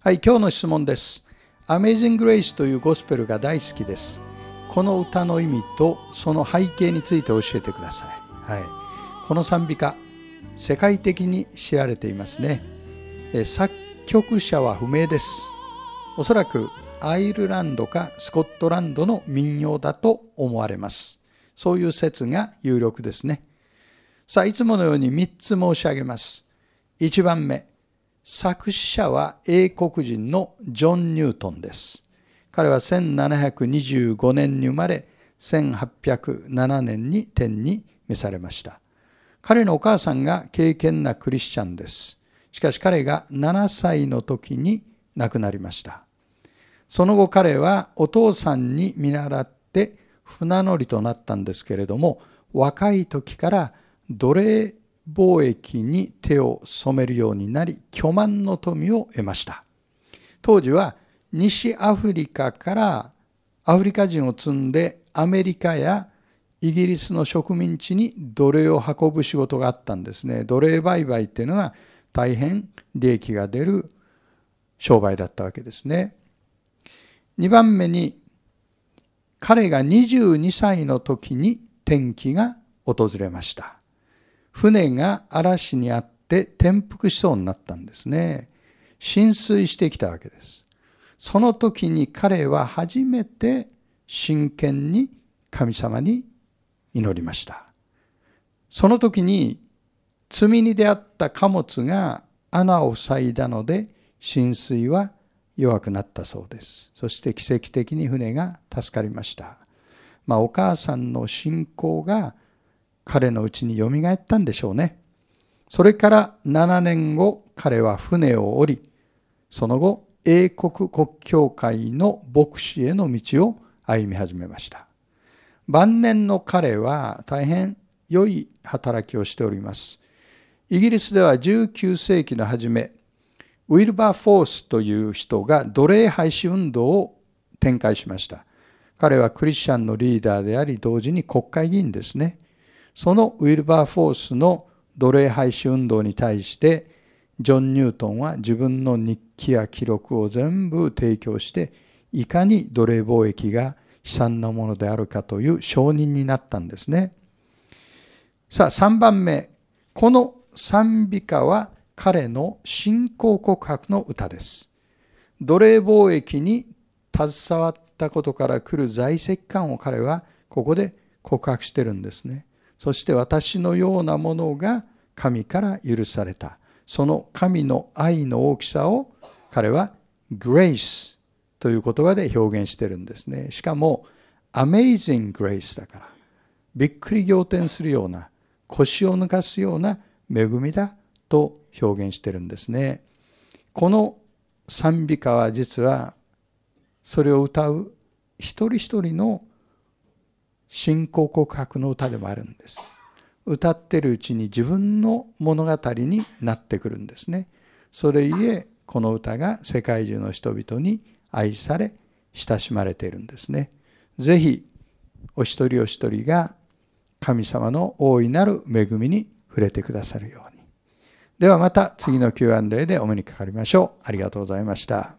はい、今日の質問です。アメ a ジングレ g スというゴスペルが大好きです。この歌の意味とその背景について教えてください。はい、この賛美歌、世界的に知られていますね。え作曲者は不明です。おそらくアイルランドかスコットランドの民謡だと思われます。そういう説が有力ですね。さあ、いつものように3つ申し上げます。1番目、作詞者は英国人のジョン・ニュートンです。彼は1725年に生まれ、1807年に天に召されました。彼のお母さんが敬虔なクリスチャンです。しかし彼が7歳の時に亡くなりました。その後彼はお父さんに見習って船乗りとなったんですけれども、若い時から奴隷貿易に手を染めるようになり巨万の富を得ました当時は西アフリカからアフリカ人を積んでアメリカやイギリスの植民地に奴隷を運ぶ仕事があったんですね奴隷売買っていうのが大変利益が出る商売だったわけですね2番目に彼が22歳の時に転機が訪れました船が嵐にあって転覆しそうになったんですね。浸水してきたわけです。その時に彼は初めて真剣に神様に祈りました。その時にみに出会った貨物が穴を塞いだので浸水は弱くなったそうです。そして奇跡的に船が助かりました。まあ、お母さんの信仰が彼のうちによみがえったんでしょうね。それから7年後、彼は船を降り、その後、英国国教会の牧師への道を歩み始めました。晩年の彼は大変良い働きをしております。イギリスでは19世紀の初め、ウィルバー・フォースという人が奴隷廃止運動を展開しました。彼はクリスチャンのリーダーであり、同時に国会議員ですね。そのウィルバーフォースの奴隷廃止運動に対してジョン・ニュートンは自分の日記や記録を全部提供していかに奴隷貿易が悲惨なものであるかという承認になったんですね。さあ3番目この賛美歌は彼の信仰告白の歌です。奴隷貿易に携わったことから来る在籍感を彼はここで告白してるんですね。そして私のようなものが神から許された。その神の愛の大きさを彼は grace という言葉で表現してるんですね。しかも amazing grace だから。びっくり仰天するような、腰を抜かすような恵みだと表現してるんですね。この賛美歌は実はそれを歌う一人一人の信仰告白の歌でもあるんです歌ってるうちに自分の物語になってくるんですねそれゆえこの歌が世界中の人々に愛され親しまれているんですねぜひお一人お一人が神様の大いなる恵みに触れてくださるようにではまた次の Q&A でお目にかかりましょうありがとうございました